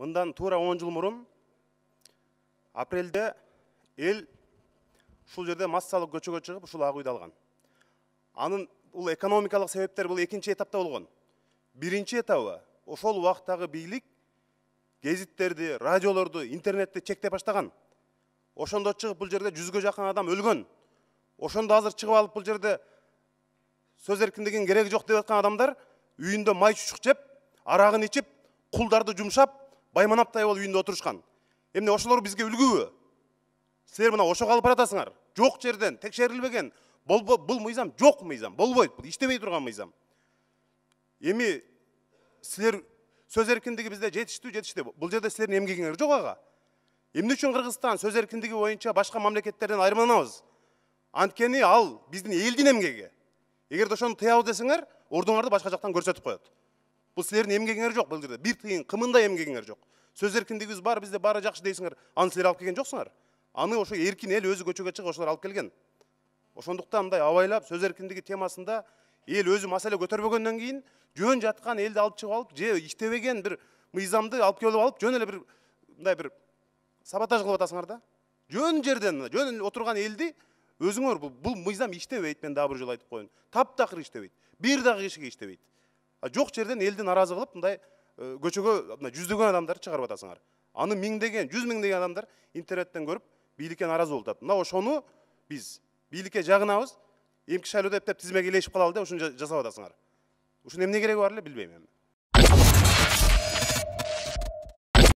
мындан тура 10 жыл мұрын апрельде ел ушул жерде массалык көчөгө чыгып ушул ак үйдү алган анын бул экономикалык себептер бул экинчи этапта болгон биринчи этабы ошол убактагы бийлик гезиттерди радиолорду интернетти чектеп баштаган ошондо чыгып бул жерде жүзгө жакын адам өлгөн ошондо азыр чыгып алып бул жерде сөз эркиндигинин кереги жок деп аткан адамдар үйүндө май чучук жеп арагын ичип кулдарды жумшап байманаптай ол үйінде отырышқан эмне ошолор бизге үлгүбү силер мына ошого алып баратасыңар жок жерден текшерилбеген бул мыйзам жок мыйзам болбойт бул иштебей турган мыйзам эми силер сөз эркиндиги бизде жетиштүү жетиштүү бул жерде силердин эмгегиңер жок ага эмне үчүн кыргызстан сөз эркиндиги боюнча башка мамлекеттерден айырмаланабыз анткени ал биздин элдин эмгеги эгерде ошону тыябыз десеңер ордуңарды башка жактан көрсөтүп коет бұл сілердің емгегіңер жоқ бұл жерде бір тиын қымын да емгегіңер жоқ сөз еркіндігіңіз бар бізде бары жақсы дейсіңер аны сілер алып келген жоқсыңар аны ошо еркін ел өзі көчөгө чыгып ошолор алып келген ошондуктан мындай абайлап сөз эркиндиги темасында эл өзү маселе көтөрбөгөндөн кийин жөн жаткан элди алып чыгып алып же иштебеген бир мыйзамды алып келип алып жөн эле бир мындай бир саботаж кылып атасыңар да жөн жерден жөн отурган элди өзүңөр бул мыйзам иштебейт мен дагы бир жолу айтып коеюн таптакыр иштебейт бир дагы кишиге иштебейт жоқ жерден елді наразы қылып мындай көшеге мына жүздеген адамдарды шығарып жатасыңар аны миңдеген жүз миңдеген адамдар интернеттен көріп билікке наразы болып жатады мына ошону биз бийликке жагынабыз эмки шайлоо деп деп тизмеге илешип калалы деп ушуну жасап атасыңар ушунун эмне кереги бар эле билбейм эми